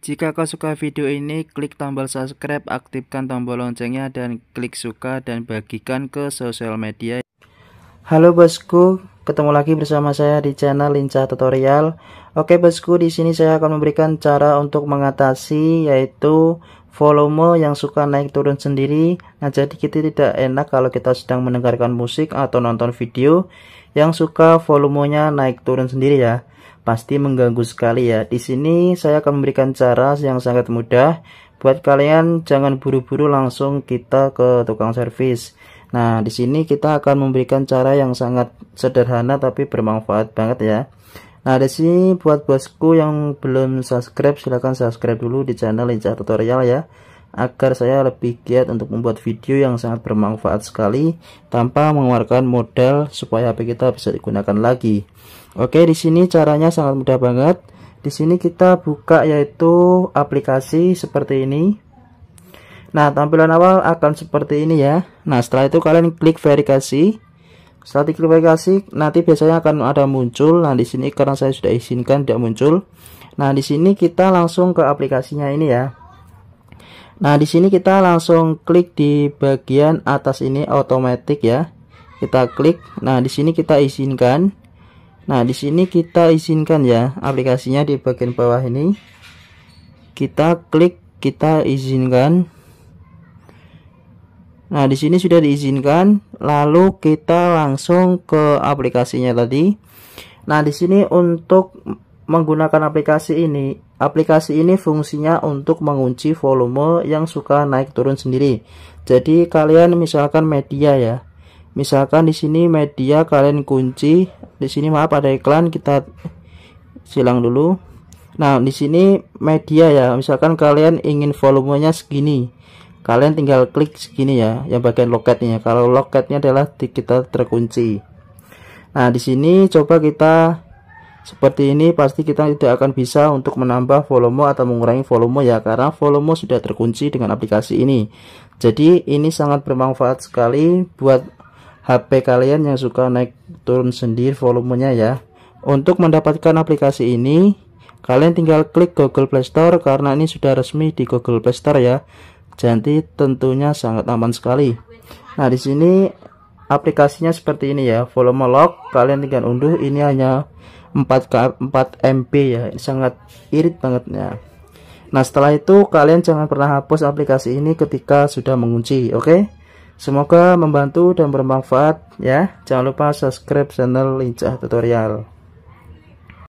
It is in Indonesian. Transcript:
Jika kau suka video ini, klik tombol subscribe, aktifkan tombol loncengnya, dan klik suka dan bagikan ke sosial media. Halo bosku, ketemu lagi bersama saya di channel Lincah Tutorial. Oke bosku, di sini saya akan memberikan cara untuk mengatasi yaitu volume yang suka naik turun sendiri. Nah, jadi kita tidak enak kalau kita sedang mendengarkan musik atau nonton video yang suka volumenya naik turun sendiri ya pasti mengganggu sekali ya. Di sini saya akan memberikan cara yang sangat mudah buat kalian jangan buru-buru langsung kita ke tukang servis. Nah, di sini kita akan memberikan cara yang sangat sederhana tapi bermanfaat banget ya. Nah, di sini buat bosku yang belum subscribe silahkan subscribe dulu di channel Lincah Tutorial ya agar saya lebih giat untuk membuat video yang sangat bermanfaat sekali tanpa mengeluarkan modal supaya HP kita bisa digunakan lagi. Oke, di sini caranya sangat mudah banget. Di sini kita buka yaitu aplikasi seperti ini. Nah, tampilan awal akan seperti ini ya. Nah, setelah itu kalian klik verifikasi. Setelah diklik verifikasi, nanti biasanya akan ada muncul. Nah, di sini karena saya sudah izinkan tidak muncul. Nah, di sini kita langsung ke aplikasinya ini ya. Nah, di sini kita langsung klik di bagian atas ini otomatis ya. Kita klik. Nah, di sini kita izinkan. Nah, di sini kita izinkan ya aplikasinya di bagian bawah ini. Kita klik, kita izinkan. Nah, di sini sudah diizinkan, lalu kita langsung ke aplikasinya tadi. Nah, di sini untuk menggunakan aplikasi ini Aplikasi ini fungsinya untuk mengunci volume yang suka naik turun sendiri. Jadi kalian misalkan media ya. Misalkan di sini media kalian kunci, di sini maaf ada iklan kita silang dulu. Nah, di sini media ya. Misalkan kalian ingin volumenya segini. Kalian tinggal klik segini ya, yang bagian loketnya. Kalau loketnya adalah kita terkunci. Nah, di sini coba kita seperti ini pasti kita tidak akan bisa untuk menambah volume atau mengurangi volume ya karena volume sudah terkunci dengan aplikasi ini. Jadi ini sangat bermanfaat sekali buat HP kalian yang suka naik turun sendiri volumenya ya. Untuk mendapatkan aplikasi ini kalian tinggal klik Google Play Store karena ini sudah resmi di Google Play Store ya. Jadi tentunya sangat aman sekali. Nah, di sini aplikasinya seperti ini ya, volume lock kalian tinggal unduh ini hanya 4K 4 MB ya sangat irit banget ya Nah setelah itu kalian jangan pernah hapus aplikasi ini ketika sudah mengunci oke okay? Semoga membantu dan bermanfaat ya Jangan lupa subscribe channel Lincah Tutorial